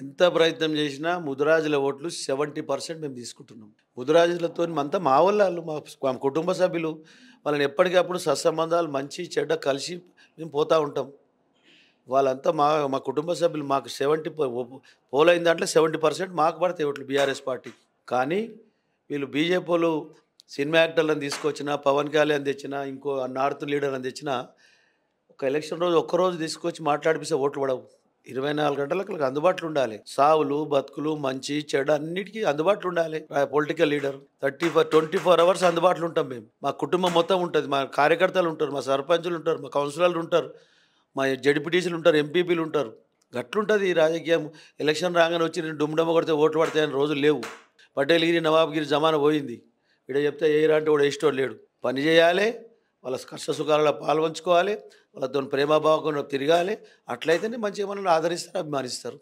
ఎంత ప్రయత్నం చేసినా ముదురాజుల ఓట్లు సెవెంటీ పర్సెంట్ మేము తీసుకుంటున్నాం ముదురాజులతో అంతా మా వాళ్ళు మా కుటుంబ సభ్యులు వాళ్ళని ఎప్పటికప్పుడు సత్సంబంధాలు మంచి చెడ్డ కలిసి మేము పోతూ ఉంటాం వాళ్ళంతా మా మా కుటుంబ సభ్యులు మాకు సెవెంటీ పోలైన దాంట్లో సెవెంటీ పర్సెంట్ మాకు పడతాయి ఓట్లు బీఆర్ఎస్ పార్టీ కానీ వీళ్ళు బీజేపీలు సినిమా యాక్టర్లను తీసుకొచ్చిన పవన్ కళ్యాణ్ తెచ్చిన ఇంకో నార్త్ లీడర్ అని తెచ్చిన ఒక ఎలక్షన్ రోజు ఒక్కరోజు తీసుకొచ్చి మాట్లాడిపిస్తే ఓట్లు పడవు ఇరవై నాలుగు గంటలకు అందుబాటులో ఉండాలి సావులు బతుకులు మంచి చెడు అన్నిటికీ అందుబాటులో ఉండాలి political leader thirty four twenty four hours అందుబాటులో ఉంటాం మేము మా కుటుంబం మొత్తం ఉంటుంది మా కార్యకర్తలు ఉంటారు మా సర్పంచులు ఉంటారు మా కౌన్సిలర్లు ఉంటారు మా జడ్పీటీసీలు ఉంటారు ఎంపీపీలు ఉంటారు గట్లుంటుంది ఈ రాజకీయం ఎలక్షన్ రాగానే వచ్చి నేను డుమ్డమ్మ కొడితే ఓట్లు పడతాయని రోజులు లేవు పటేల్గిరి నవాబ్గిరి జమాన పోయింది ఇక్కడ చెప్తే ఏ రాంటే కూడా ఇష్టం లేడు పని చేయాలి వాళ్ళ కష్ట సుఖాలలో పాల్పంచుకోవాలి వాళ్ళతో ప్రేమభావంగా తిరగాలి అట్లయితేనే మంచిగా మనల్ని ఆదరిస్తారు అభిమానిస్తారు